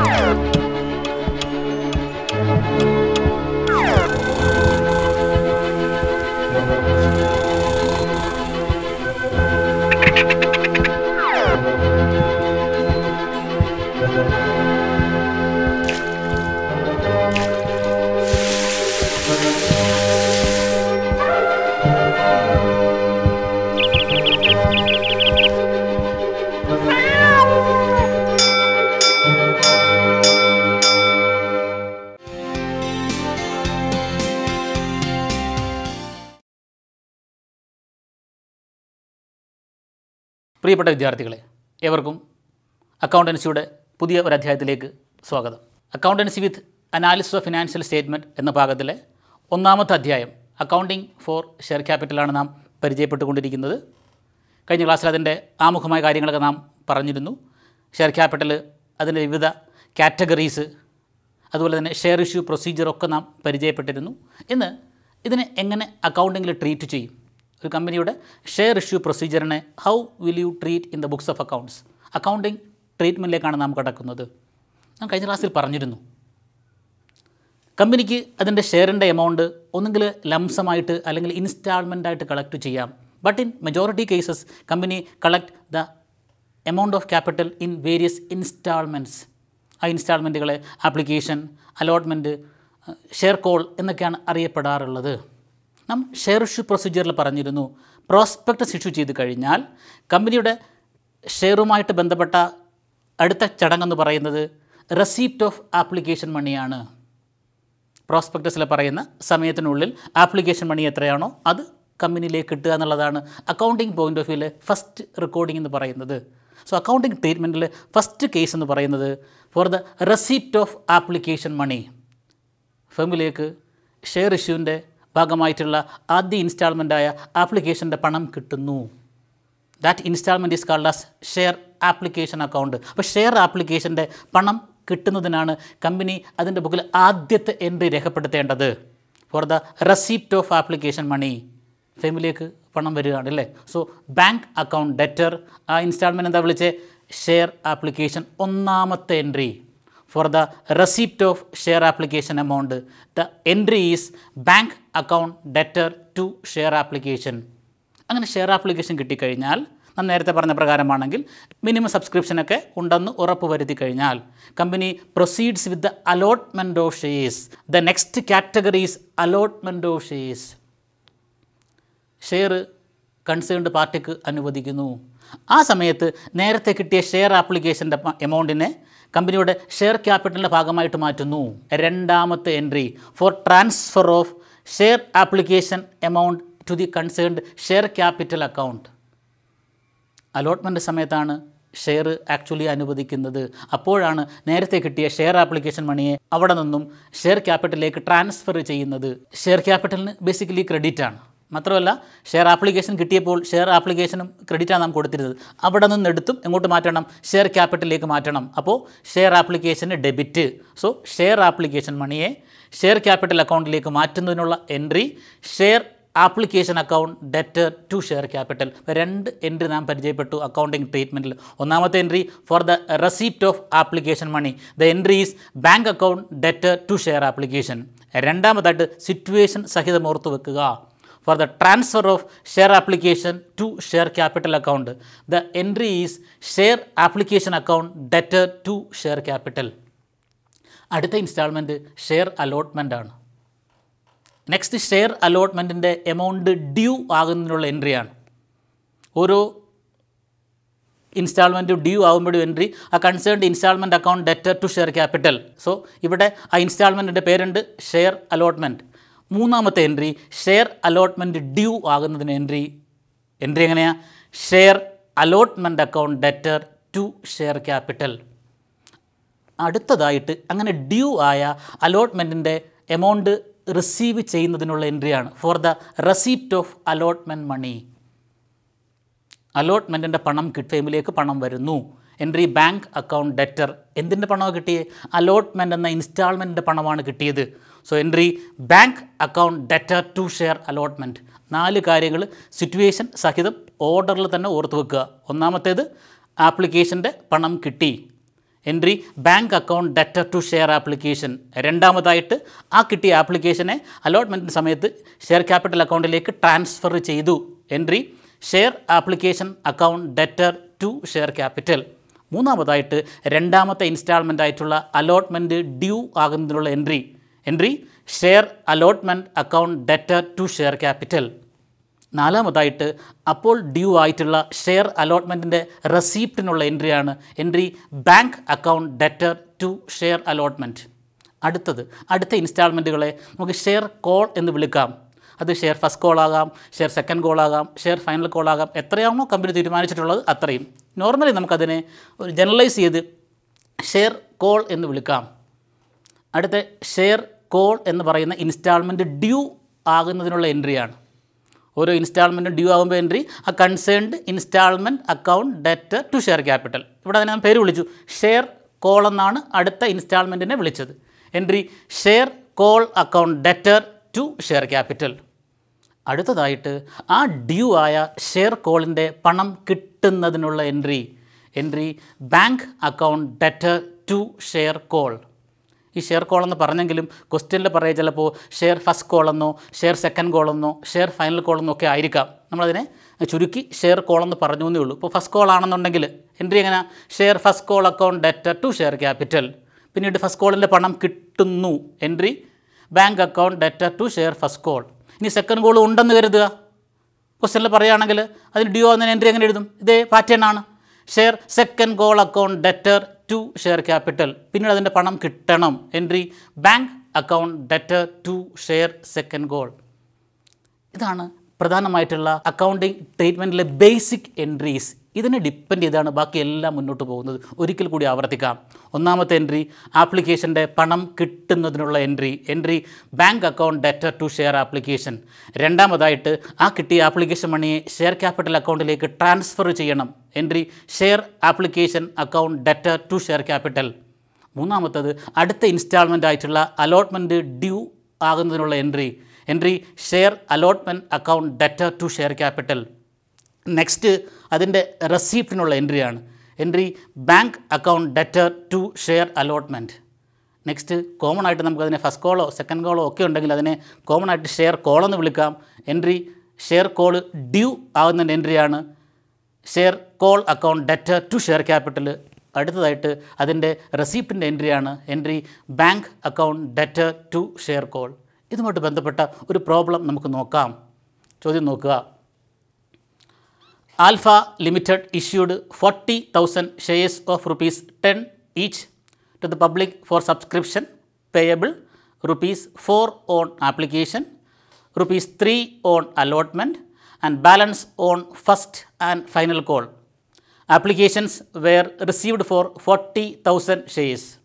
Oh! പ്രിയപ്പെട്ട വിദ്യാർത്ഥികളെ ഏവർക്കും അക്കൗണ്ടൻസിയുടെ പുതിയ ഒരു അധ്യായത്തിലേക്ക് സ്വാഗതം accountancy with analysis of financial statement എന്ന ഭാഗത്തിലെ ഒന്നാമത്തെ അധ്യായം അക്കൗണ്ടിംഗ് ഫോർ ഷെയർ ക്യാപിറ്റലാണ് നാം പരിചയപ്പെട്ടുകൊണ്ടിരിക്കുന്നത് കഴിഞ്ഞ ക്ലാസ്സിൽ അതിൻ്റെ ആമുഖമായ കാര്യങ്ങളൊക്കെ നാം പറഞ്ഞിരുന്നു ഷെയർ ക്യാപിറ്റൽ അതിൻ്റെ വിവിധ കാറ്റഗറീസ് അതുപോലെ തന്നെ ഷെയർ ഇഷ്യൂ പ്രൊസീജിയറൊക്കെ നാം പരിചയപ്പെട്ടിരുന്നു ഇന്ന് ഇതിനെ എങ്ങനെ അക്കൗണ്ടിങ്ങിൽ ട്രീറ്റ് ചെയ്യും ഒരു കമ്പനിയുടെ ഷെയർ ഇഷ്യൂ പ്രൊസീജിയറിനെ how will you treat in the books of accounts accounting ട്രീറ്റ്മെൻറ്റിലേക്കാണ് നാം കടക്കുന്നത് ഞാൻ കഴിഞ്ഞ ക്ലാസ്സിൽ പറഞ്ഞിരുന്നു കമ്പനിക്ക് അതിൻ്റെ ഷെയറിൻ്റെ എമൗണ്ട് ഒന്നുകിൽ ലംസമായിട്ട് അല്ലെങ്കിൽ ആയിട്ട് കളക്ട് ചെയ്യാം but in majority cases company collect the amount of capital in various instalments ആ ഇൻസ്റ്റാൾമെൻറ്റുകളെ ആപ്ലിക്കേഷൻ അലോട്ട്മെൻറ്റ് ഷെയർ കോൾ എന്നൊക്കെയാണ് അറിയപ്പെടാറുള്ളത് നാം ഷെയർ ഇഷ്യൂ പ്രൊസീജിയറിൽ പറഞ്ഞിരുന്നു പ്രോസ്പെക്ടസ് ഇഷ്യൂ ചെയ്ത് കഴിഞ്ഞാൽ കമ്പനിയുടെ ഷെയറുമായിട്ട് ബന്ധപ്പെട്ട അടുത്ത ചടങ്ങെന്ന് പറയുന്നത് റെസീപ്റ്റ് ഓഫ് ആപ്ലിക്കേഷൻ മണിയാണ് പ്രോസ്പെക്ടസിൽ പറയുന്ന സമയത്തിനുള്ളിൽ ആപ്ലിക്കേഷൻ മണി എത്രയാണോ അത് കമ്പനിയിലേക്ക് കിട്ടുക എന്നുള്ളതാണ് അക്കൗണ്ടിങ് പോയിൻ്റ് ഓഫ് വ്യൂവിലെ ഫസ്റ്റ് റെക്കോർഡിംഗ് എന്ന് പറയുന്നത് സോ അക്കൗണ്ടിങ് ട്രീറ്റ്മെൻറ്റിലെ ഫസ്റ്റ് കേസ് എന്ന് പറയുന്നത് for the receipt of application money ഫേമിലേക്ക് ഷെയർ ഇഷ്യൂവിൻ്റെ ഭാഗമായിട്ടുള്ള ആദ്യ ഇൻസ്റ്റാൾമെൻ്റായ ആപ്ലിക്കേഷൻ്റെ പണം കിട്ടുന്നു that instalment is called as share application account അപ്പോൾ ഷെയർ ആപ്ലിക്കേഷൻ്റെ പണം കിട്ടുന്നതിനാണ് കമ്പനി അതിൻ്റെ ബുക്കിൽ ആദ്യത്തെ എൻട്രി രേഖപ്പെടുത്തേണ്ടത് for the receipt of application money ഫാമിലിക്ക് പണം വരികയാണ് അല്ലേ സോ ബാങ്ക് അക്കൗണ്ട് ഡെറ്റർ ആ ഇൻസ്റ്റാൾമെൻറ്റ് എന്താ വിളിച്ചേ ഷെയർ ആപ്ലിക്കേഷൻ ഒന്നാമത്തെ entry for the receipt of share application amount the entry is bank account debtor to share application അങ്ങനെ ഷെയർ ആപ്ലിക്കേഷൻ കിട്ടിക്കഴിഞ്ഞാൽ നാം നേരത്തെ പറഞ്ഞ പ്രകാരമാണെങ്കിൽ മിനിമം സബ്സ്ക്രിപ്ഷനൊക്കെ ഉണ്ടെന്ന് ഉറപ്പ് വരുത്തി കഴിഞ്ഞാൽ company proceeds with the allotment of shares the next categories allotment of shares share concerned പാർട്ടിക്ക് അനുവദിക്കുന്നു ആ സമയത്ത് നേരത്തെ കിട്ടിയ ഷെയർ ആപ്ലിക്കേഷൻ്റെ എമൗണ്ടിനെ കമ്പനിയുടെ ഷെയർ ക്യാപിറ്റലിൻ്റെ ഭാഗമായിട്ട് മാറ്റുന്നു രണ്ടാമത്തെ entry for transfer of share application amount to the concerned share capital account allotment സമയത്താണ് ഷെയർ ആക്ച്വലി അനുവദിക്കുന്നത് അപ്പോഴാണ് നേരത്തെ കിട്ടിയ ഷെയർ ആപ്ലിക്കേഷൻ മണിയെ അവിടെ നിന്നും ഷെയർ ക്യാപിറ്റലിലേക്ക് ട്രാൻസ്ഫർ ചെയ്യുന്നത് ഷെയർ ക്യാപിറ്റലിന് ബേസിക്കലി ക്രെഡിറ്റാണ് മാത്രമല്ല ഷെയർ ആപ്ലിക്കേഷൻ കിട്ടിയപ്പോൾ ഷെയർ ആപ്ലിക്കേഷനും ക്രെഡിറ്റാണ് നാം കൊടുത്തിരുന്നത് അവിടെ നിന്ന് എടുത്തും എങ്ങോട്ട് മാറ്റണം ഷെയർ ക്യാപിറ്റലിലേക്ക് മാറ്റണം അപ്പോൾ ഷെയർ ആപ്ലിക്കേഷന് ഡെബിറ്റ് സോ ഷെയർ ആപ്ലിക്കേഷൻ മണിയെ ഷെയർ ക്യാപിറ്റൽ അക്കൗണ്ടിലേക്ക് മാറ്റുന്നതിനുള്ള entry share application account debtor to share capital രണ്ട് എൻട്രി നാം പരിചയപ്പെട്ടു അക്കൗണ്ടിംഗ് ട്രീറ്റ്മെൻറ്റിൽ ഒന്നാമത്തെ entry for the receipt of application money the entry is bank account debtor to share application രണ്ടാമതായിട്ട് situation സഹിതം ഓർത്ത് വെക്കുക for the transfer of share application to share capital account. The entry is share application account debtor to share capital. അടുത്ത instalment share allotment ആണ് next share അലോട്ട്മെൻറ്റിൻ്റെ amount due ആകുന്നതിനുള്ള എൻട്രിയാണ് ഓരോ ഇൻസ്റ്റാൾമെൻറ്റ് ഡ്യൂ ആകുമ്പോഴും എൻട്രി ആ concerned instalment account debtor to share capital so ഇവിടെ ആ ഇൻസ്റ്റാൾമെൻറ്റിൻ്റെ പേരുണ്ട് ഷെയർ അലോട്ട്മെൻറ്റ് മൂന്നാമത്തെ എൻട്രി ഷെയർ അലോട്ട്മെൻറ്റ് ഡ്യൂ ആകുന്നതിന് എൻട്രി എൻട്രി എങ്ങനെയാണ് share allotment account debtor to share capital അടുത്തതായിട്ട് അങ്ങനെ ഡ്യൂ ആയ അലോട്ട്മെൻറ്റിൻ്റെ എമൗണ്ട് റിസീവ് ചെയ്യുന്നതിനുള്ള എൻട്രിയാണ് for the receipt of allotment money അലോട്ട്മെൻറ്റിൻ്റെ പണം കിട്ടുമ്പോഴേക്ക് പണം വരുന്നു എൻട്രി ബാങ്ക് അക്കൗണ്ട് ഡെറ്റർ എന്തിൻ്റെ പണമാണ് കിട്ടിയത് അലോട്ട്മെൻ്റ് എന്ന ഇൻസ്റ്റാൾമെൻറ്റിൻ്റെ പണമാണ് കിട്ടിയത് so entry bank account ഡെറ്റ to share allotment നാല് കാര്യങ്ങൾ സിറ്റുവേഷൻ സഹിതം ഓർഡറിൽ തന്നെ ഓർത്ത് വെക്കുക ഒന്നാമത്തേത് ആപ്ലിക്കേഷൻ്റെ പണം കിട്ടി entry bank account ഡെറ്റ to share application രണ്ടാമതായിട്ട് ആ കിട്ടിയ ആപ്ലിക്കേഷനെ അലോട്ട്മെൻറ്റിൻ്റെ സമയത്ത് ഷെയർ ക്യാപിറ്റൽ അക്കൗണ്ടിലേക്ക് ട്രാൻസ്ഫർ ചെയ്തു entry share application account debtor to share capital മൂന്നാമതായിട്ട് രണ്ടാമത്തെ ഇൻസ്റ്റാൾമെൻ്റ് ആയിട്ടുള്ള അലോട്ട്മെൻറ്റ് ഡ്യൂ ആകുന്നതിനുള്ള entry entry share allotment account debtor to share capital നാലാമതായിട്ട് അപ്പോൾ ഡ്യൂ ആയിട്ടുള്ള ഷെയർ അലോട്ട്മെൻറ്റിൻ്റെ റെസീപ്റ്റിനുള്ള എൻട്രിയാണ് entry bank account debtor to share allotment അടുത്തത് അടുത്ത ഇൻസ്റ്റാൾമെൻറ്റുകളെ നമുക്ക് ഷെയർ കോൾ എന്ന് വിളിക്കാം അത് ഷെയർ ഫസ്റ്റ് കോൾ ആകാം ഷെയർ സെക്കൻഡ് കോൾ ആകാം ഷെയർ ഫൈനൽ കോൾ ആകാം എത്രയാണോ കമ്പനി തീരുമാനിച്ചിട്ടുള്ളത് അത്രയും നോർമലി നമുക്കതിനെ ഒരു ജനറലൈസ് ചെയ്ത് ഷെയർ കോൾ എന്ന് വിളിക്കാം അടുത്ത ഷെയർ കോൾ എന്ന് പറയുന്ന ഇൻസ്റ്റാൾമെൻറ്റ് ഡ്യൂ ആകുന്നതിനുള്ള എൻട്രിയാണ് ഓരോ ഇൻസ്റ്റാൾമെൻറ്റും ഡ്യൂ ആകുമ്പോൾ എൻട്രി ആ concerned instalment account debt to share capital ഇവിടെ തന്നെ ഞാൻ പേര് വിളിച്ചു ഷെയർ കോൾ എന്നാണ് അടുത്ത ഇൻസ്റ്റാൾമെൻറ്റിനെ വിളിച്ചത് entry share call account debtor to share capital അടുത്തതായിട്ട് ആ ഡ്യൂ ആയ ഷെയർ കോളിൻ്റെ പണം കിട്ടുന്നതിനുള്ള entry entry bank account debtor to share call ഈ ഷെയർ കോൾ എന്ന് പറഞ്ഞെങ്കിലും ക്വസ്റ്റ്യനിൽ പറയുക ചിലപ്പോൾ ഷെയർ ഫസ്റ്റ് കോളെന്നോ ഷെയർ സെക്കൻഡ് കോളെന്നോ ഷെയർ ഫൈനൽ കോളെന്നോ ഒക്കെ ആയിരിക്കാം നമ്മളതിനെ ചുരുക്കി ഷെയർ കോളെന്ന് പറഞ്ഞു എന്നേ ഉള്ളൂ ഇപ്പോൾ ഫസ്റ്റ് കോൾ ആണെന്നുണ്ടെങ്കിൽ എൻട്രി എങ്ങനെ share first call account ഡെറ്റ to share capital പിന്നീട് ഫസ്റ്റ് കോളിൻ്റെ പണം കിട്ടുന്നു entry bank account ഡെറ്റ to share first call ഇനി സെക്കൻഡ് കോൾ ഉണ്ടെന്ന് കരുതുക ക്വസ്റ്റ്യനിൽ പറയുകയാണെങ്കിൽ അതിന് ഡ്യൂ എന്നതിന് എൻട്രി എങ്ങനെ എഴുതും ഇതേ പാറ്റേൺ ആണ് share second call account debtor to share capital പിന്നീട് അതിൻ്റെ പണം കിട്ടണം entry bank account debtor to share second call ഇതാണ് പ്രധാനമായിട്ടുള്ള അക്കൗണ്ടിങ് ട്രീറ്റ്മെൻറ്റിലെ ബേസിക് എൻട്രീസ് ഇതിനെ ഡിപ്പെൻഡ് ചെയ്താണ് ബാക്കി എല്ലാം മുന്നോട്ട് പോകുന്നത് ഒരിക്കൽ കൂടി ആവർത്തിക്കാം ഒന്നാമത്തെ എൻട്രി ആപ്ലിക്കേഷൻ്റെ പണം കിട്ടുന്നതിനുള്ള entry entry bank account debtor to share application രണ്ടാമതായിട്ട് ആ കിട്ടിയ ആപ്ലിക്കേഷൻ മണിയെ ഷെയർ ക്യാപിറ്റൽ അക്കൗണ്ടിലേക്ക് ട്രാൻസ്ഫർ ചെയ്യണം entry share application account debtor to share capital മൂന്നാമത്തത് അടുത്ത ഇൻസ്റ്റാൾമെൻ്റ് ആയിട്ടുള്ള അലോട്ട്മെൻറ്റ് ഡ്യൂ ആകുന്നതിനുള്ള entry entry share allotment account debtor to share capital next അതിൻ്റെ റെസീപ്റ്റിനുള്ള എൻട്രിയാണ് entry bank account debtor to share allotment next common ആയിട്ട് നമുക്കതിനെ ഫസ്റ്റ് കോളോ സെക്കൻഡ് കോളോ ഒക്കെ ഉണ്ടെങ്കിൽ അതിനെ കോമൺ ആയിട്ട് ഷെയർ കോൾ എന്ന് വിളിക്കാം എൻട്രി ഷെയർ കോൾ ഡ്യൂ ആവുന്നതിൻ്റെ എൻട്രിയാണ് share call account debtor to share capital അടുത്തതായിട്ട് അതിൻ്റെ റെസീപ്റ്റിൻ്റെ എൻട്രിയാണ് entry bank account debtor to share call ഇതുമായിട്ട് ബന്ധപ്പെട്ട ഒരു പ്രോബ്ലം നമുക്ക് നോക്കാം ചോദ്യം നോക്കുക Alpha Limited issued 40,000 shares of rupees 10 each to the public for subscription payable rupees 4 on application, rupees 3 on allotment and balance on first and final call. Applications were received for 40,000 shares.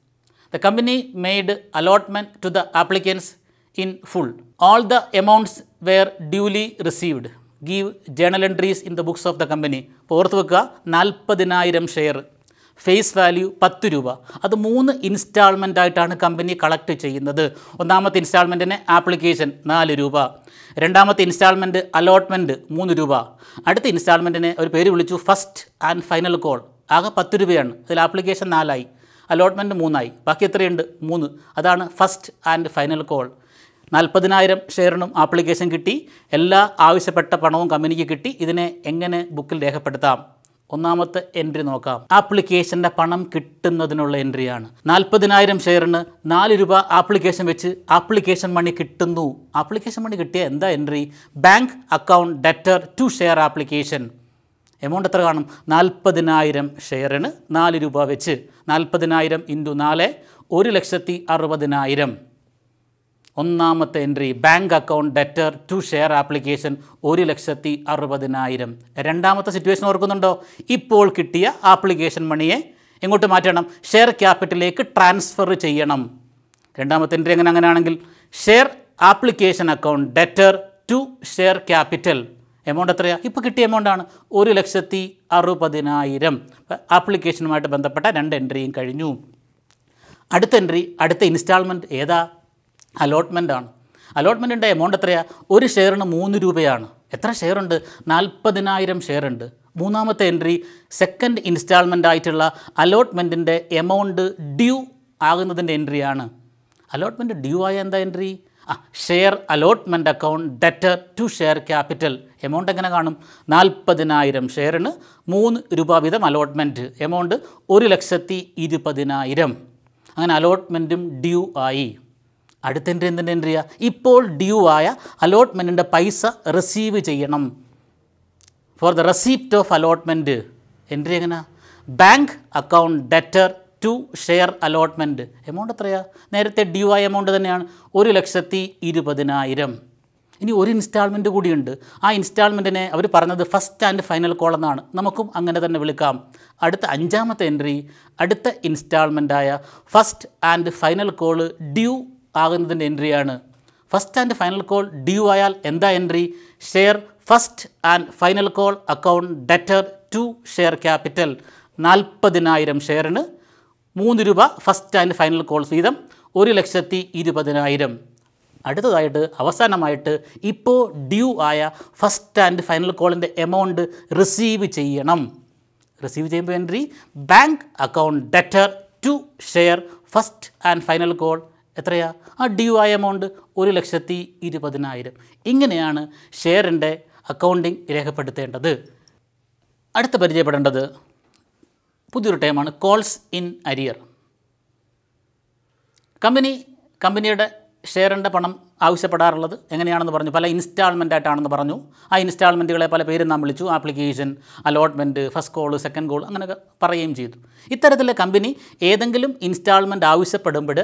The company made allotment to the applicants in full. All the amounts were duly received. Give journal entries in the books of the company അപ്പോൾ ഓർത്ത് വെക്കുക നാൽപ്പതിനായിരം share face value പത്ത് രൂപ അത് മൂന്ന് instalment ആയിട്ടാണ് company collect ചെയ്യുന്നത് ഒന്നാമത്തെ ഇൻസ്റ്റാൾമെൻറ്റിന് ആപ്ലിക്കേഷൻ നാല് രൂപ രണ്ടാമത്തെ ഇൻസ്റ്റാൾമെൻറ്റ് അലോട്ട്മെൻറ്റ് മൂന്ന് രൂപ അടുത്ത ഇൻസ്റ്റാൾമെൻറ്റിന് ഒരു പേര് വിളിച്ചു ഫസ്റ്റ് ആൻഡ് ഫൈനൽ കോൾ ആകെ പത്ത് രൂപയാണ് അതിൽ ആപ്ലിക്കേഷൻ നാലായി അലോട്ട്മെൻറ്റ് മൂന്നായി ബാക്കി എത്രയുണ്ട് മൂന്ന് അതാണ് ഫസ്റ്റ് ആൻഡ് ഫൈനൽ കോൾ നാൽപ്പതിനായിരം ഷെയറിനും ആപ്ലിക്കേഷൻ കിട്ടി എല്ലാ ആവശ്യപ്പെട്ട പണവും കമ്പനിക്ക് കിട്ടി ഇതിനെ എങ്ങനെ ബുക്കിൽ രേഖപ്പെടുത്താം ഒന്നാമത്തെ എൻട്രി നോക്കാം ആപ്ലിക്കേഷൻ്റെ പണം കിട്ടുന്നതിനുള്ള എൻട്രിയാണ് നാൽപ്പതിനായിരം ഷെയറിന് നാല് രൂപ ആപ്ലിക്കേഷൻ വെച്ച് ആപ്ലിക്കേഷൻ മണി കിട്ടുന്നു ആപ്ലിക്കേഷൻ മണി കിട്ടിയ എന്താ entry bank account debtor to share application amount എത്ര കാണും നാൽപ്പതിനായിരം ഷെയറിന് നാല് രൂപ വെച്ച് നാൽപ്പതിനായിരം ഇൻറ്റു നാല് ഒരു ലക്ഷത്തി അറുപതിനായിരം ഒന്നാമത്തെ entry bank account debtor to share application ഒരു ലക്ഷത്തി അറുപതിനായിരം രണ്ടാമത്തെ സിറ്റുവേഷൻ ഓർക്കുന്നുണ്ടോ ഇപ്പോൾ കിട്ടിയ ആപ്ലിക്കേഷൻ മണിയെ എങ്ങോട്ട് മാറ്റണം ഷെയർ ക്യാപിറ്റലിലേക്ക് ട്രാൻസ്ഫർ ചെയ്യണം രണ്ടാമത്തെ എൻട്രി എങ്ങനെ അങ്ങനെയാണെങ്കിൽ share application account debtor to share capital amount എത്രയാണ് ഇപ്പോൾ കിട്ടിയ എമൗണ്ടാണ് ഒരു ലക്ഷത്തി അറുപതിനായിരം ആപ്ലിക്കേഷനുമായിട്ട് ബന്ധപ്പെട്ട രണ്ട് എൻട്രിയും കഴിഞ്ഞു അടുത്ത എൻട്രി അടുത്ത ഇൻസ്റ്റാൾമെൻറ്റ് ഏതാ അലോട്ട്മെൻറ്റാണ് അലോട്ട്മെൻറ്റിൻ്റെ എമൗണ്ട് എത്രയാണ് ഒരു ഷെയറിന് മൂന്ന് രൂപയാണ് എത്ര ഷെയറുണ്ട് നാൽപ്പതിനായിരം ഷെയറുണ്ട് മൂന്നാമത്തെ എൻട്രി സെക്കൻഡ് ഇൻസ്റ്റാൾമെൻ്റ് ആയിട്ടുള്ള അലോട്ട്മെൻറ്റിൻ്റെ എമൗണ്ട് ഡ്യൂ ആകുന്നതിൻ്റെ എൻട്രിയാണ് അലോട്ട്മെൻറ്റ് ഡ്യൂ ആയ എന്താ എൻട്രി ആ share allotment account debtor to share capital amount എങ്ങനെ കാണും നാൽപ്പതിനായിരം ഷെയറിന് മൂന്ന് രൂപ വീതം അലോട്ട്മെൻറ്റ് എമൗണ്ട് ഒരു ലക്ഷത്തി ഇരുപതിനായിരം അങ്ങനെ അലോട്ട്മെൻറ്റും ഡ്യൂ ആയി അടുത്തെൻട്രി എന്തിൻ്റെ എൻട്രിയാ ഇപ്പോൾ ഡ്യൂ ആയ അലോട്ട്മെൻറ്റിൻ്റെ പൈസ റിസീവ് ചെയ്യണം for the receipt of allotment entry എങ്ങനെ bank account debtor to share allotment amount എത്രയാ നേരത്തെ ഡ്യൂ ആയ എമൗണ്ട് തന്നെയാണ് ഒരു ലക്ഷത്തി ഇരുപതിനായിരം ഇനി ഒരു ഇൻസ്റ്റാൾമെൻറ്റ് കൂടിയുണ്ട് ആ ഇൻസ്റ്റാൾമെൻറ്റിനെ അവർ പറഞ്ഞത് ഫസ്റ്റ് ആൻഡ് ഫൈനൽ കോൾ എന്നാണ് നമുക്കും അങ്ങനെ തന്നെ വിളിക്കാം അടുത്ത അഞ്ചാമത്തെ എൻട്രി അടുത്ത ഇൻസ്റ്റാൾമെൻറ്റായ first and final call due ആകുന്നതിൻ്റെ എൻട്രിയാണ് first and final call due ആയാൽ എന്താ entry share first and final call account debtor to share capital നാൽപ്പതിനായിരം ഷെയറിന് മൂന്ന് രൂപ ഫസ്റ്റ് ആൻഡ് ഫൈനൽ കോൾ വീതം ഒരു ലക്ഷത്തി ഇരുപതിനായിരം അടുത്തതായിട്ട് അവസാനമായിട്ട് ഇപ്പോൾ ഡ്യൂ ആയ ഫസ്റ്റ് ആൻഡ് ഫൈനൽ കോളിൻ്റെ എമൗണ്ട് റിസീവ് ചെയ്യണം റിസീവ് ചെയ്യുമ്പോൾ entry bank account debtor to share first and final call എത്രയാ ആ ഡ്യൂ ആയ എമൗണ്ട് ഒരു ലക്ഷത്തി ഇരുപതിനായിരം ഇങ്ങനെയാണ് ഷെയറിൻ്റെ അക്കൗണ്ടിങ് രേഖപ്പെടുത്തേണ്ടത് അടുത്ത പരിചയപ്പെടേണ്ടത് പുതിയൊരു ടൈമാണ് കോൾസ് ഇൻ അരിയർ കമ്പനി കമ്പനിയുടെ ഷെയറിൻ്റെ പണം ആവശ്യപ്പെടാറുള്ളത് എങ്ങനെയാണെന്ന് പറഞ്ഞു പല ഇൻസ്റ്റാൾമെൻ്റ് ആയിട്ടാണെന്ന് പറഞ്ഞു ആ ഇൻസ്റ്റാൾമെൻറ്റുകളെ പല പേരും നാം വിളിച്ചു application allotment first call second call അങ്ങനെയൊക്കെ പറയുകയും ചെയ്തു ഇത്തരത്തിൽ കമ്പനി ഏതെങ്കിലും ഇൻസ്റ്റാൾമെൻറ്റ് ആവശ്യപ്പെടുമ്പോൾ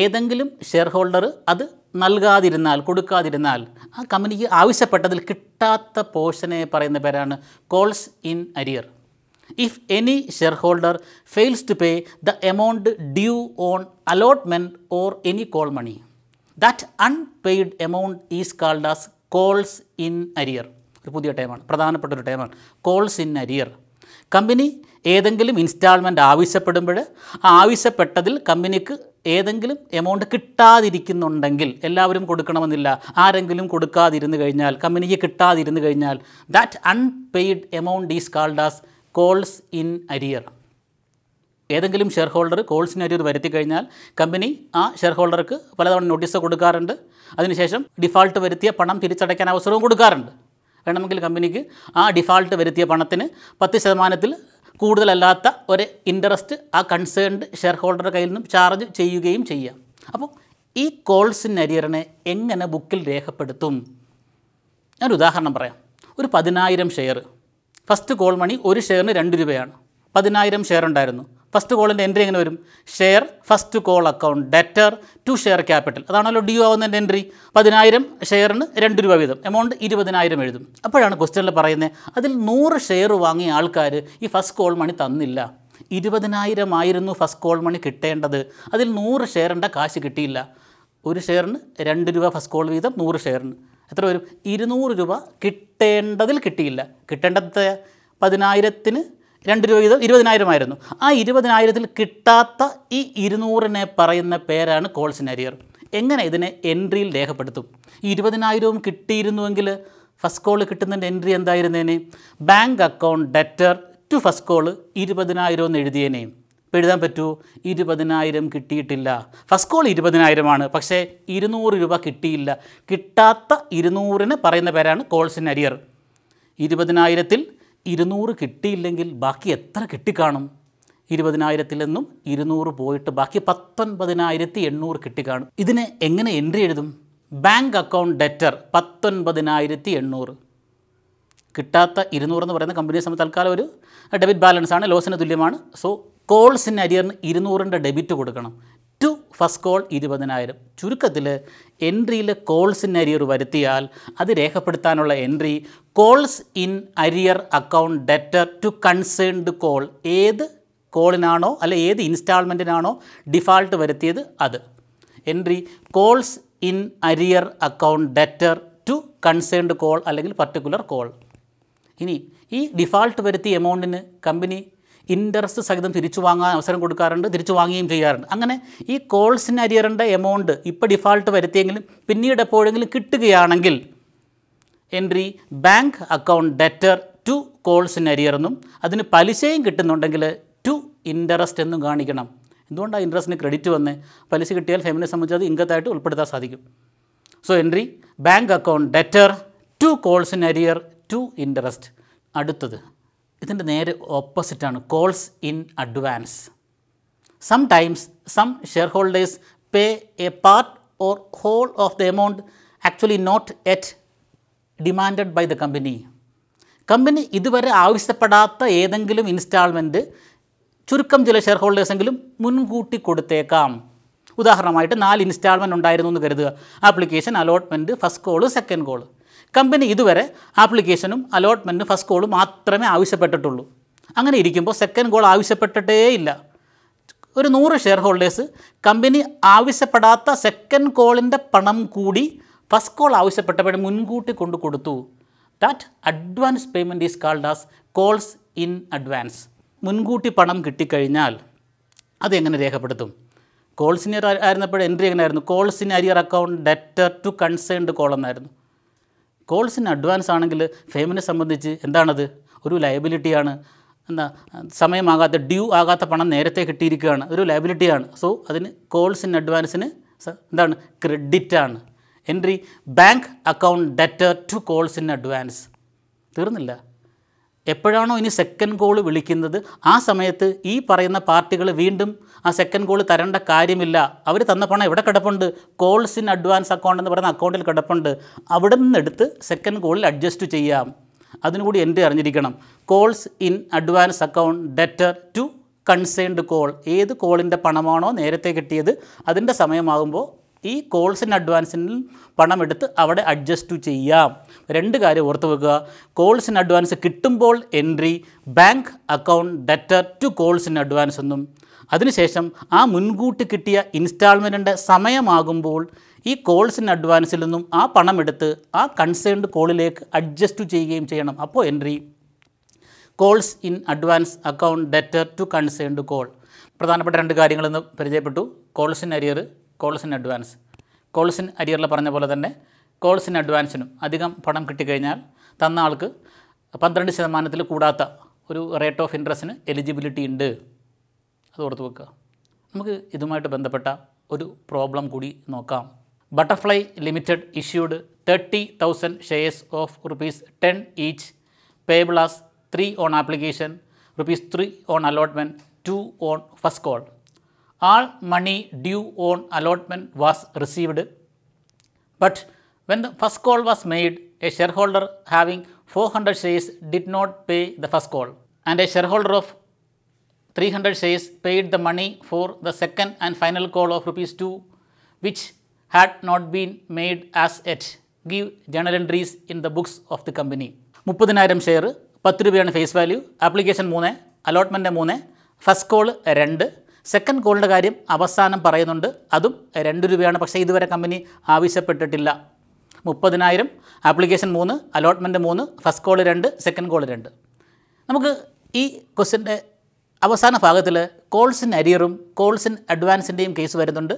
ഏതെങ്കിലും ഷെയർ ഹോൾഡർ അത് നൽകാതിരുന്നാൽ കൊടുക്കാതിരുന്നാൽ ആ കമ്പനിക്ക് ആവശ്യപ്പെട്ടതിൽ കിട്ടാത്ത പോർഷനെ പറയുന്ന പേരാണ് calls in arrear if any shareholder fails to pay the amount due on allotment or any call money that unpaid amount is called as calls in arrear ഒരു പുതിയ ടേമാണ് പ്രധാനപ്പെട്ട ഒരു ടേമാണ് കോൾസ് ഇൻ അരിയർ കമ്പനി ഏതെങ്കിലും instalment ആവശ്യപ്പെടുമ്പോൾ ആവശ്യപ്പെട്ടതിൽ കമ്പനിക്ക് ഏതെങ്കിലും എമൗണ്ട് കിട്ടാതിരിക്കുന്നുണ്ടെങ്കിൽ എല്ലാവരും കൊടുക്കണമെന്നില്ല ആരെങ്കിലും കൊടുക്കാതിരുന്നു കഴിഞ്ഞാൽ കമ്പനിക്ക് കിട്ടാതിരുന്നു കഴിഞ്ഞാൽ that unpaid amount is called as calls in arrear ഏതെങ്കിലും ഷെയർ ഹോൾഡർ കോൾ സിനാരിയോ വരുത്തി കഴിഞ്ഞാൽ കമ്പനി ആ ഷെയർ ഹോൾഡർക്ക് പലതവണ നോട്ടീസ് കൊടുക്കാറുണ്ട് അതിനുശേഷം ഡിഫാൾട്ട് വരുത്തിയ പണം തിരിച്ചടയ്ക്കാൻ അവസരവും കൊടുക്കാറുണ്ട് വേണമെങ്കിൽ കമ്പനിക്ക് ആ ഡിഫാൾട്ട് വരുത്തിയ പണത്തിന് പത്ത് ശതമാനത്തിൽ കൂടുതലല്ലാത്ത ഒരു ഇൻട്രസ്റ്റ് ആ കൺസേൺഡ് ഷെയർ ഹോൾഡറുടെ കയ്യിൽ നിന്നും ചാർജ് ചെയ്യുകയും ചെയ്യാം അപ്പോൾ ഈ കോൾസിൻ അരിയറിനെ എങ്ങനെ ബുക്കിൽ രേഖപ്പെടുത്തും ഞാനൊരു ഉദാഹരണം പറയാം ഒരു പതിനായിരം ഷെയർ ഫസ്റ്റ് കോൾ മണി ഒരു ഷെയറിന് രണ്ട് രൂപയാണ് പതിനായിരം ഷെയർ ഉണ്ടായിരുന്നു ഫസ്റ്റ് കോളിൻ്റെ എൻട്രി എങ്ങനെ വരും share first call account debtor to share capital അതാണല്ലോ ഡി യു ആവുന്നതിൻ്റെ എൻട്രി പതിനായിരം ഷെയറിന് രണ്ട് രൂപ വീതം എമൗണ്ട് ഇരുപതിനായിരം എഴുതും അപ്പോഴാണ് ക്വസ്റ്റ്യനിൽ പറയുന്നത് അതിൽ നൂറ് ഷെയർ വാങ്ങിയ ആൾക്കാർ ഈ ഫസ്റ്റ് കോൾ മണി തന്നില്ല ആയിരുന്നു ഫസ്റ്റ് കോൾ മണി കിട്ടേണ്ടത് അതിൽ നൂറ് ഷെയറിൻ്റെ കാശ് കിട്ടിയില്ല ഒരു ഷെയറിന് രണ്ട് രൂപ ഫസ്റ്റ് കോൾ വീതം നൂറ് ഷെയറിന് എത്ര വരും ഇരുന്നൂറ് രൂപ കിട്ടേണ്ടതിൽ കിട്ടിയില്ല കിട്ടേണ്ടത് പതിനായിരത്തിന് രണ്ട് രൂപ ഇരുപതിനായിരം ആയിരുന്നു ആ ഇരുപതിനായിരത്തിൽ കിട്ടാത്ത ഈ ഇരുന്നൂറിനെ പറയുന്ന പേരാണ് കോൾ സിനാരിയർ എങ്ങനെ ഇതിനെ എൻട്രിയിൽ രേഖപ്പെടുത്തും ഈ ഇരുപതിനായിരവും കിട്ടിയിരുന്നുവെങ്കിൽ ഫസ്റ്റ് കോൾ കിട്ടുന്നതിൻ്റെ എൻട്രി എന്തായിരുന്നേനെ bank account debtor to first call ഇരുപതിനായിരം എന്ന് എഴുതിയേനെയും ഇപ്പോൾ എഴുതാൻ പറ്റുമോ ഇരുപതിനായിരം കിട്ടിയിട്ടില്ല ഫസ്റ്റ് കോൾ ഇരുപതിനായിരമാണ് പക്ഷേ ഇരുന്നൂറ് രൂപ കിട്ടിയില്ല കിട്ടാത്ത ഇരുന്നൂറിന് പറയുന്ന പേരാണ് കോൾസിൻ അരിയർ ഇരുപതിനായിരത്തിൽ ഇരുന്നൂറ് കിട്ടിയില്ലെങ്കിൽ ബാക്കി എത്ര കിട്ടിക്കാണും ഇരുപതിനായിരത്തിൽ നിന്നും ഇരുന്നൂറ് പോയിട്ട് ബാക്കി പത്തൊൻപതിനായിരത്തി എണ്ണൂറ് കിട്ടിക്കാണും ഇതിന് എങ്ങനെ എൻട്രി എഴുതും ബാങ്ക് അക്കൗണ്ട് ഡെറ്റർ പത്തൊൻപതിനായിരത്തി എണ്ണൂറ് കിട്ടാത്ത ഇരുന്നൂറെന്ന് പറയുന്ന കമ്പനിയെ സംബന്ധിച്ച് തൽക്കാലം ഒരു ഡെബിറ്റ് ബാലൻസ് ആണ് ലോസിന് തുല്യമാണ് സോ കോൾസിന് അരിയറിന് ഇരുന്നൂറിൻ്റെ ഡെബിറ്റ് കൊടുക്കണം ടു ഫസ്റ്റ് കോൾ ഇരുപതിനായിരം ചുരുക്കത്തിൽ എൻട്രിയിൽ കോൾസ് ഇൻ അരിയർ വരുത്തിയാൽ അത് രേഖപ്പെടുത്താനുള്ള entry calls in arrear account debtor to concerned call ഏത് കോളിനാണോ അല്ലെ ഏത് ഇൻസ്റ്റാൾമെൻറ്റിനാണോ ഡിഫാൾട്ട് വരുത്തിയത് അത് entry calls in arrear account debtor to concerned call അല്ലെങ്കിൽ പർട്ടിക്കുലർ കോൾ ഇനി ഈ ഡിഫാൾട്ട് വരുത്തിയ എമൗണ്ടിന് കമ്പനി ഇൻട്രസ്റ്റ് സഹിതം തിരിച്ചു വാങ്ങാൻ അവസരം കൊടുക്കാറുണ്ട് തിരിച്ചു വാങ്ങുകയും ചെയ്യാറുണ്ട് അങ്ങനെ ഈ കോൾസിന് അരിയറിൻ്റെ എമൗണ്ട് ഇപ്പോൾ ഡിഫാൾട്ട് വരുത്തിയെങ്കിലും പിന്നീട് എപ്പോഴെങ്കിലും കിട്ടുകയാണെങ്കിൽ entry bank account debtor to കോൾസിന് അരിയർ എന്നും അതിന് പലിശയും കിട്ടുന്നുണ്ടെങ്കിൽ ടു ഇൻട്രസ്റ്റ് എന്നും കാണിക്കണം എന്തുകൊണ്ടാണ് ഇൻട്രസ്റ്റിന് ക്രെഡിറ്റ് വന്ന് പലിശ കിട്ടിയാൽ ഫെമിനെ സംബന്ധിച്ച് അത് ഇൻകത്തായിട്ട് ഉൾപ്പെടുത്താൻ സാധിക്കും so entry bank account debtor to calls in arrear to interest അടുത്തത് ഇതിൻ്റെ നേരെ ഓപ്പോസിറ്റാണ് calls in advance some times some shareholders pay a part or whole of the amount actually not yet demanded by the company company ഇതുവരെ ആവശ്യപ്പെടാത്ത ഏതെങ്കിലും instalment ചുരുക്കം ചില share ഹോൾഡേഴ്സെങ്കിലും മുൻകൂട്ടി കൊടുത്തേക്കാം ഉദാഹരണമായിട്ട് നാല് ഇൻസ്റ്റാൾമെൻറ്റ് ഉണ്ടായിരുന്നു എന്ന് കരുതുക application allotment first call second call company ഇതുവരെ ആപ്ലിക്കേഷനും അലോട്ട്മെൻറ്റും ഫസ്റ്റ് കോളും മാത്രമേ ആവശ്യപ്പെട്ടിട്ടുള്ളൂ അങ്ങനെ ഇരിക്കുമ്പോൾ സെക്കൻഡ് കോൾ ആവശ്യപ്പെട്ടിട്ടേ ഇല്ല ഒരു നൂറ് ഷെയർ ഹോൾഡേഴ്സ് കമ്പനി ആവശ്യപ്പെടാത്ത സെക്കൻഡ് കോളിൻ്റെ പണം കൂടി ഫസ്റ്റ് കോൾ ആവശ്യപ്പെട്ടപ്പോൾ മുൻകൂട്ടി കൊണ്ടു കൊടുത്തു that advance payment is called as calls in advance മുൻകൂട്ടി പണം കിട്ടിക്കഴിഞ്ഞാൽ അതെങ്ങനെ രേഖപ്പെടുത്തും കോൾസിനിയർ ആയിരുന്നപ്പോഴും എൻട്രി എങ്ങനെയായിരുന്നു in arrear account debtor to concerned call എന്നായിരുന്നു കോൾസ് ഇൻ അഡ്വാൻസ് ആണെങ്കിൽ ഫേമിനെ സംബന്ധിച്ച് എന്താണത് ഒരു ലയബിലിറ്റിയാണ് എന്താ സമയമാകാത്ത ഡ്യൂ ആകാത്ത പണം നേരത്തെ കിട്ടിയിരിക്കുകയാണ് ഒരു ലയബിലിറ്റിയാണ് സോ അതിന് കോൾസ് ഇൻ അഡ്വാൻസിന് എന്താണ് ക്രെഡിറ്റാണ് entry bank account debtor to calls in advance തീർന്നില്ല എപ്പോഴാണോ ഇനി സെക്കൻഡ് കോൾ വിളിക്കുന്നത് ആ സമയത്ത് ഈ പറയുന്ന പാർട്ടികൾ വീണ്ടും ആ സെക്കൻഡ് കോൾ തരേണ്ട കാര്യമില്ല അവർ തന്ന പണം എവിടെ കിടപ്പുണ്ട് കോൾസ് ഇൻ അഡ്വാൻസ് അക്കൗണ്ട് എന്ന് പറയുന്ന അക്കൗണ്ടിൽ കിടപ്പുണ്ട് അവിടെ നിന്നെടുത്ത് സെക്കൻഡ് കോളിൽ അഡ്ജസ്റ്റ് ചെയ്യാം അതിനുകൂടി എൻ്റെ അറിഞ്ഞിരിക്കണം calls in advance account debtor to concerned call ഏത് കോളിൻ്റെ പണമാണോ നേരത്തെ കിട്ടിയത് അതിൻ്റെ സമയമാകുമ്പോൾ ഈ കോൾസിന് അഡ്വാൻസിന് പണം എടുത്ത് അവിടെ അഡ്ജസ്റ്റ് ചെയ്യാം രണ്ട് കാര്യം ഓർത്ത് വെക്കുക കോൾസിന് അഡ്വാൻസ് കിട്ടുമ്പോൾ entry bank account debtor to കോൾസിന് അഡ്വാൻസ് എന്നും അതിനുശേഷം ആ മുൻകൂട്ടി കിട്ടിയ ഇൻസ്റ്റാൾമെൻറ്റിൻ്റെ സമയമാകുമ്പോൾ ഈ കോൾസിന് അഡ്വാൻസിൽ നിന്നും ആ പണം എടുത്ത് ആ കൺസേൺഡ് കോളിലേക്ക് അഡ്ജസ്റ്റ് ചെയ്യുകയും ചെയ്യണം അപ്പോൾ entry calls in advance account debtor to concerned call പ്രധാനപ്പെട്ട രണ്ട് കാര്യങ്ങളെന്ന് പരിചയപ്പെട്ടു calls in arrear calls in advance calls in അരിയറിൽ പറഞ്ഞ പോലെ തന്നെ കോൾസ് ഇൻ അഡ്വാൻസിനും അധികം പണം കിട്ടിക്കഴിഞ്ഞാൽ തന്ന ആൾക്ക് പന്ത്രണ്ട് ശതമാനത്തിൽ കൂടാത്ത ഒരു റേറ്റ് ഓഫ് ഇൻട്രസ്റ്റിന് എലിജിബിലിറ്റി ഉണ്ട് അത് ഓർത്ത് വെക്കുക നമുക്ക് ഇതുമായിട്ട് ബന്ധപ്പെട്ട ഒരു പ്രോബ്ലം കൂടി നോക്കാം butterfly limited issued thirty thousand shares of rupees ten each payable as three on application rupees three on allotment two on first call all money due on allotment was received. But when the first call was made, a shareholder having 400 shares did not pay the first call and a shareholder of 300 shares paid the money for the second and final call of rupees 2 which had not been made as yet give journal entries in the books of the company. മുപ്പതിനായിരം share പത്ത് രൂപയാണ് face value, application 3, allotment 3, first call 2, second കോളിൻ്റെ കാര്യം അവസാനം പറയുന്നുണ്ട് അതും രണ്ട് രൂപയാണ് പക്ഷേ ഇതുവരെ കമ്പനി ആവശ്യപ്പെട്ടിട്ടില്ല മുപ്പതിനായിരം ആപ്ലിക്കേഷൻ മൂന്ന് അലോട്ട്മെൻറ്റ് മൂന്ന് ഫസ്റ്റ് കോൾ രണ്ട് സെക്കൻഡ് കോൾ രണ്ട് നമുക്ക് ഈ ക്വസ്റ്റിൻ്റെ അവസാന ഭാഗത്തിൽ കോൾസ് ഇൻ അരിയറും കോൾസ് ഇൻ അഡ്വാൻസിൻ്റെയും കേസ് വരുന്നുണ്ട്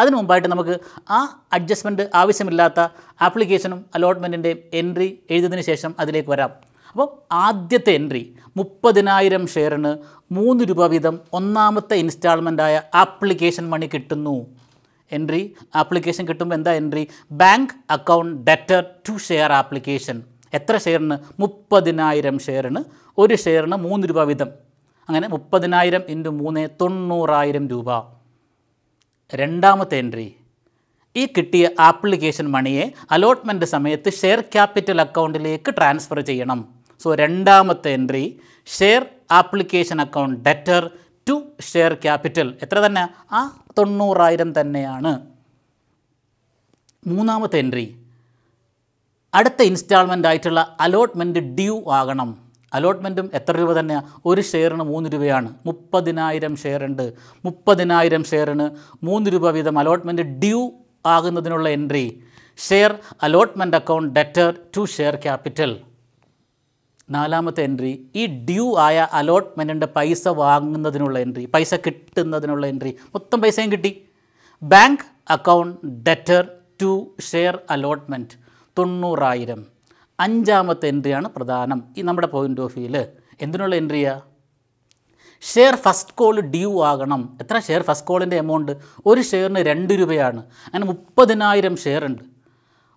അതിനു മുമ്പായിട്ട് നമുക്ക് ആ അഡ്ജസ്റ്റ്മെൻറ്റ് ആവശ്യമില്ലാത്ത ആപ്ലിക്കേഷനും അലോട്ട്മെൻറ്റിൻ്റെയും എൻട്രി എഴുതുന്നതിന് ശേഷം അതിലേക്ക് വരാം അപ്പോൾ ആദ്യത്തെ എൻട്രി മുപ്പതിനായിരം ഷെയറിന് മൂന്ന് രൂപ വീതം ഒന്നാമത്തെ ഇൻസ്റ്റാൾമെൻറ്റായ ആപ്ലിക്കേഷൻ മണി കിട്ടുന്നു എൻട്രി ആപ്ലിക്കേഷൻ കിട്ടുമ്പോൾ എന്താ entry bank account debtor to share application എത്ര ഷെയറിന് മുപ്പതിനായിരം ഷെയറിന് ഒരു ഷെയറിന് മൂന്ന് രൂപ വീതം അങ്ങനെ മുപ്പതിനായിരം ഇൻറ്റു മൂന്ന് തൊണ്ണൂറായിരം രൂപ രണ്ടാമത്തെ എൻട്രി ഈ കിട്ടിയ ആപ്ലിക്കേഷൻ മണിയെ അലോട്ട്മെൻറ്റ് സമയത്ത് ഷെയർ ക്യാപിറ്റൽ അക്കൗണ്ടിലേക്ക് ട്രാൻസ്ഫർ ചെയ്യണം സോ രണ്ടാമത്തെ entry share application account debtor to share capital എത്ര തന്നെ ആ തൊണ്ണൂറായിരം തന്നെയാണ് മൂന്നാമത്തെ എൻട്രി അടുത്ത ഇൻസ്റ്റാൾമെൻ്റ് ആയിട്ടുള്ള അലോട്ട്മെൻറ്റ് ഡ്യൂ ആകണം അലോട്ട്മെൻറ്റും എത്ര രൂപ തന്നെയാണ് ഒരു ഷെയറിന് മൂന്ന് രൂപയാണ് മുപ്പതിനായിരം ഷെയർ ഉണ്ട് മുപ്പതിനായിരം ഷെയറിന് മൂന്ന് രൂപ വീതം അലോട്ട്മെൻറ്റ് ഡ്യൂ ആകുന്നതിനുള്ള entry share allotment account debtor to share capital നാലാമത്തെ എൻട്രി ഈ ഡ്യൂ ആയ അലോട്ട്മെൻറ്റിൻ്റെ പൈസ വാങ്ങുന്നതിനുള്ള എൻട്രി പൈസ കിട്ടുന്നതിനുള്ള എൻട്രി മൊത്തം പൈസയും കിട്ടി bank account debtor to share allotment തൊണ്ണൂറായിരം അഞ്ചാമത്തെ എൻട്രിയാണ് പ്രധാനം ഈ നമ്മുടെ പോയിൻ്റ് ഓഫ് വ്യൂവിൽ എന്തിനുള്ള എൻട്രിയാണ് ഷെയർ ഫസ്റ്റ് കോൾ ഡ്യൂ ആകണം എത്ര ഷെയർ ഫസ്റ്റ് കോളിൻ്റെ എമൗണ്ട് ഒരു ഷെയറിന് രണ്ട് രൂപയാണ് അങ്ങനെ മുപ്പതിനായിരം ഷെയർ ഉണ്ട്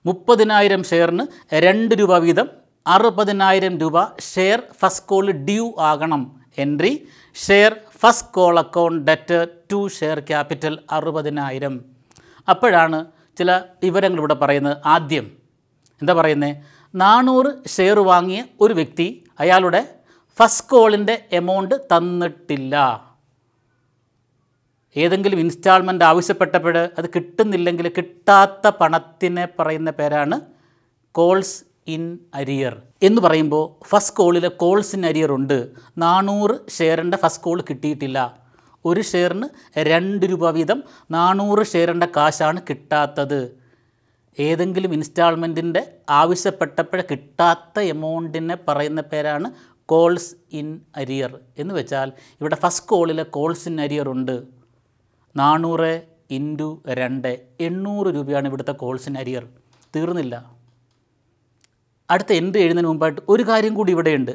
മുപ്പതിനായിരം ഷെയറിന് രണ്ട് രൂപ വീതം അറുപതിനായിരം രൂപ ഷെയർ ഫസ്റ്റ് കോൾ ഡ്യൂ ആകണം entry share first call account debt to share capital അറുപതിനായിരം അപ്പോഴാണ് ചില വിവരങ്ങൾ ഇവിടെ പറയുന്നത് ആദ്യം എന്താ പറയുന്നത് നാനൂറ് ഷെയർ വാങ്ങിയ ഒരു വ്യക്തി അയാളുടെ ഫസ്റ്റ് കോളിൻ്റെ എമൗണ്ട് തന്നിട്ടില്ല ഏതെങ്കിലും ഇൻസ്റ്റാൾമെൻറ്റ് ആവശ്യപ്പെട്ടപ്പോൾ അത് കിട്ടുന്നില്ലെങ്കിൽ കിട്ടാത്ത പണത്തിനെ പറയുന്ന പേരാണ് കോൾസ് ഇൻ അരിയർ എന്ന് പറയുമ്പോൾ ഫസ്റ്റ് കോളിലെ കോൾസ് ഇൻ അരിയർ ഉണ്ട് നാനൂറ് ഷെയറിൻ്റെ ഫസ്റ്റ് കോൾ കിട്ടിയിട്ടില്ല ഒരു ഷെയറിന് രണ്ട് രൂപ വീതം നാനൂറ് ഷെയറിൻ്റെ കാശാണ് കിട്ടാത്തത് ഏതെങ്കിലും ഇൻസ്റ്റാൾമെൻറ്റിൻ്റെ ആവശ്യപ്പെട്ടപ്പോൾ കിട്ടാത്ത എമൗണ്ടിനെ പറയുന്ന പേരാണ് കോൾസ് ഇൻ അരിയർ എന്ന് വെച്ചാൽ ഇവിടെ ഫസ്റ്റ് കോളിലെ കോൾസ് ഇൻ അരിയർ ഉണ്ട് നാനൂറ് ഇൻറ്റു രണ്ട് എണ്ണൂറ് രൂപയാണ് ഇവിടുത്തെ കോൾസ് ഇൻ അരിയർ തീർന്നില്ല അടുത്ത എൻട്രി എഴുതുന്നതിന് മുമ്പായിട്ട് ഒരു കാര്യം കൂടി ഇവിടെയുണ്ട്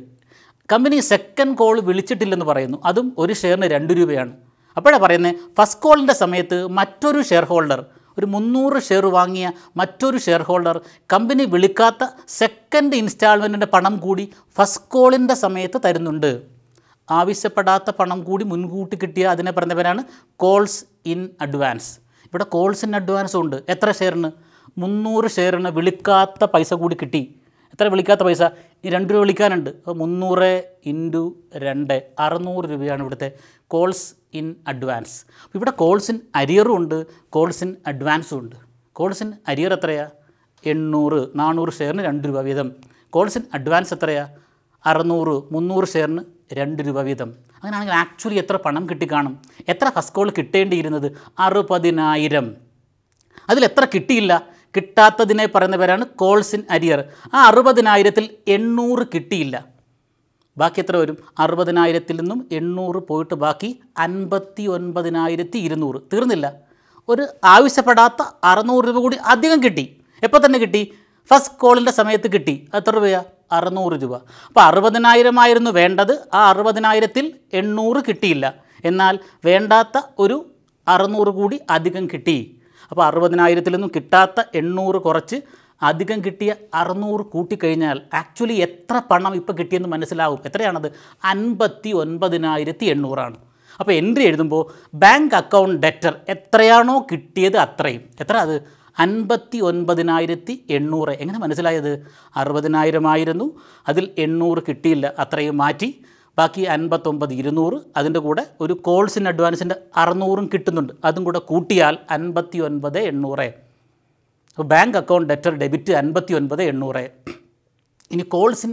കമ്പനി സെക്കൻഡ് കോൾ വിളിച്ചിട്ടില്ലെന്ന് പറയുന്നു അതും ഒരു ഷെയറിന് രണ്ട് രൂപയാണ് അപ്പോഴാണ് പറയുന്നത് ഫസ്റ്റ് കോളിൻ്റെ സമയത്ത് മറ്റൊരു ഷെയർ ഹോൾഡർ ഒരു മുന്നൂറ് ഷെയർ വാങ്ങിയ മറ്റൊരു ഷെയർ ഹോൾഡർ കമ്പനി വിളിക്കാത്ത സെക്കൻഡ് ഇൻസ്റ്റാൾമെൻറ്റിൻ്റെ പണം കൂടി ഫസ്റ്റ് കോളിൻ്റെ സമയത്ത് തരുന്നുണ്ട് ആവശ്യപ്പെടാത്ത പണം കൂടി മുൻകൂട്ടി കിട്ടിയ അതിനെ പറഞ്ഞവരാണ് കോൾസ് ഇൻ അഡ്വാൻസ് ഇവിടെ കോൾസ് ഇൻ അഡ്വാൻസും ഉണ്ട് എത്ര ഷെയറിന് മുന്നൂറ് ഷെയറിന് വിളിക്കാത്ത പൈസ കൂടി കിട്ടി എത്ര വിളിക്കാത്ത പൈസ ഈ രണ്ട് രൂപ വിളിക്കാനുണ്ട് അപ്പോൾ മുന്നൂറ് ഇൻറ്റു രണ്ട് അറുന്നൂറ് രൂപയാണ് ഇവിടുത്തെ കോൾസ് ഇൻ അഡ്വാൻസ് അപ്പോൾ ഇവിടെ കോൾസ് ഇൻ അരിയറും ഉണ്ട് കോൾസ് ഇൻ അഡ്വാൻസും ഉണ്ട് കോൾസ് ഇൻ അരിയർ എത്രയാണ് എണ്ണൂറ് നാനൂറ് ഷെയറിന് രണ്ട് രൂപ വീതം കോൾസ് ഇൻ അഡ്വാൻസ് എത്രയാണ് അറുന്നൂറ് മുന്നൂറ് ഷെയറിന് രണ്ട് രൂപ വീതം അങ്ങനെയാണെങ്കിൽ ആക്ച്വലി എത്ര പണം കിട്ടിക്കാണും എത്ര ഫസ്റ്റ് കോൾ കിട്ടേണ്ടിയിരുന്നത് അറുപതിനായിരം അതിലെത്ര കിട്ടിയില്ല കിട്ടാത്തതിനെ പറയുന്ന പേരാണ് കോൾസ് ഇൻ അരിയർ ആ അറുപതിനായിരത്തിൽ എണ്ണൂറ് കിട്ടിയില്ല ബാക്കി എത്ര വരും അറുപതിനായിരത്തിൽ നിന്നും എണ്ണൂറ് പോയിട്ട് ബാക്കി അൻപത്തി ഒൻപതിനായിരത്തി ഇരുന്നൂറ് തീർന്നില്ല ഒരു ആവശ്യപ്പെടാത്ത അറുന്നൂറ് രൂപ കൂടി അധികം കിട്ടി എപ്പോൾ തന്നെ കിട്ടി ഫസ്റ്റ് കോളിൻ്റെ സമയത്ത് കിട്ടി എത്ര രൂപയാണ് അറുന്നൂറ് രൂപ അപ്പോൾ അറുപതിനായിരമായിരുന്നു വേണ്ടത് ആ അറുപതിനായിരത്തിൽ എണ്ണൂറ് കിട്ടിയില്ല എന്നാൽ വേണ്ടാത്ത ഒരു അറുന്നൂറ് കൂടി അധികം കിട്ടി അപ്പോൾ അറുപതിനായിരത്തിൽ നിന്നും കിട്ടാത്ത എണ്ണൂറ് കുറച്ച് അധികം കിട്ടിയ അറുന്നൂറ് കൂട്ടിക്കഴിഞ്ഞാൽ ആക്ച്വലി എത്ര പണം ഇപ്പോൾ കിട്ടിയെന്ന് മനസ്സിലാവും എത്രയാണത് അൻപത്തി ഒൻപതിനായിരത്തി എണ്ണൂറാണ് അപ്പോൾ എൻട്രി എഴുതുമ്പോൾ ബാങ്ക് അക്കൗണ്ട് ഡെറ്റർ എത്രയാണോ കിട്ടിയത് അത്രയും എത്ര അത് അൻപത്തി ഒൻപതിനായിരത്തി എണ്ണൂറ് എങ്ങനെ മനസ്സിലായത് അറുപതിനായിരമായിരുന്നു അതിൽ എണ്ണൂറ് കിട്ടിയില്ല അത്രയും മാറ്റി ബാക്കി അൻപത്തൊമ്പത് ഇരുന്നൂറ് അതിൻ്റെ കൂടെ ഒരു കോൾസിന് അഡ്വാൻസിൻ്റെ അറുന്നൂറും കിട്ടുന്നുണ്ട് അതും കൂടെ കൂട്ടിയാൽ അൻപത്തി ഒൻപത് എണ്ണൂറ് ബാങ്ക് അക്കൗണ്ട് ഡെറ്റർ ഡെബിറ്റ് അൻപത്തി ഒൻപത് എണ്ണൂറ് ഇനി കോൾസിൻ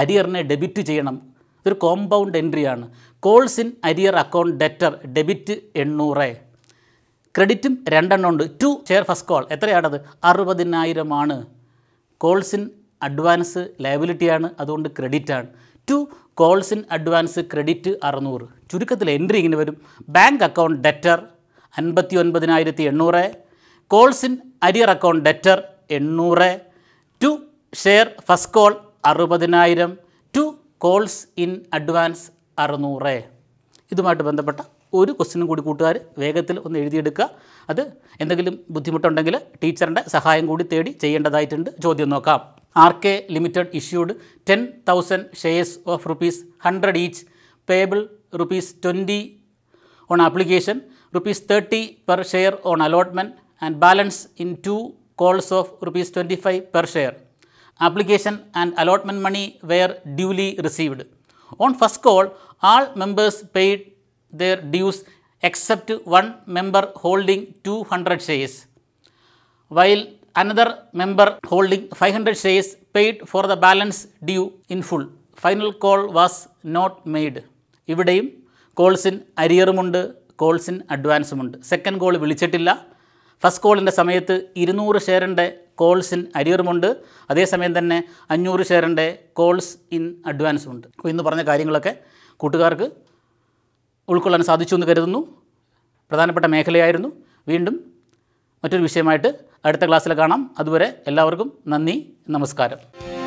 അരിയറിനെ ഡെബിറ്റ് ചെയ്യണം ഇതൊരു കോമ്പൗണ്ട് എൻട്രിയാണ് calls in arrear account debtor debit എണ്ണൂറ് ക്രെഡിറ്റും രണ്ടെണ്ണം ഉണ്ട് ടു ഷെയർ ഫസ്റ്റ് കോൾ എത്രയാണത് അറുപതിനായിരമാണ് കോൾസിൻ അഡ്വാൻസ് ലയബിലിറ്റിയാണ് അതുകൊണ്ട് ക്രെഡിറ്റാണ് to calls in advance credit അറുന്നൂറ് ചുരുക്കത്തിൽ എൻട്രി ഇങ്ങനെ വരും ബാങ്ക് അക്കൗണ്ട് ഡെറ്റർ അൻപത്തി ഒൻപതിനായിരത്തി എണ്ണൂറ് calls in arrear account debtor എണ്ണൂറ് ടു ഷെയർ ഫസ്റ്റ് കോൾ അറുപതിനായിരം ടു കോൾസ് ഇൻ അഡ്വാൻസ് അറുന്നൂറ് ഇതുമായിട്ട് ബന്ധപ്പെട്ട ഒരു ക്വസ്റ്റിനും കൂടി കൂട്ടുകാർ വേഗത്തിൽ ഒന്ന് എഴുതിയെടുക്കുക അത് എന്തെങ്കിലും ബുദ്ധിമുട്ടുണ്ടെങ്കിൽ ടീച്ചറിൻ്റെ സഹായം കൂടി തേടി ചെയ്യേണ്ടതായിട്ടുണ്ട് ചോദ്യം നോക്കാം RK Limited issued 10,000 shares of rupees 100 each payable rupees 20 on application, rupees 30 per share on allotment and balance in two calls of rupees 25 per share. Application and allotment money were duly received. On first call, all members paid their dues except one member holding 200 shares, while another member holding 500 shares paid for the balance due in full. Final call was not made ഇവിടെയും calls in അരിയറുമുണ്ട് കോൾസിൻ അഡ്വാൻസുമുണ്ട് second call വിളിച്ചിട്ടില്ല first കോളിൻ്റെ സമയത്ത് ഇരുന്നൂറ് ഷെയറിൻ്റെ കോൾസിൻ അരിയറുമുണ്ട് അതേസമയം തന്നെ അഞ്ഞൂറ് ഷെയറിൻ്റെ കോൾസ് ഇൻ അഡ്വാൻസുമുണ്ട് അപ്പോൾ ഇന്ന് പറഞ്ഞ കാര്യങ്ങളൊക്കെ കൂട്ടുകാർക്ക് ഉൾക്കൊള്ളാൻ സാധിച്ചു എന്ന് കരുതുന്നു പ്രധാനപ്പെട്ട മേഖലയായിരുന്നു വീണ്ടും മറ്റൊരു വിഷയമായിട്ട് അടുത്ത ക്ലാസ്സിൽ കാണാം അതുവരെ എല്ലാവർക്കും നന്ദി നമസ്കാരം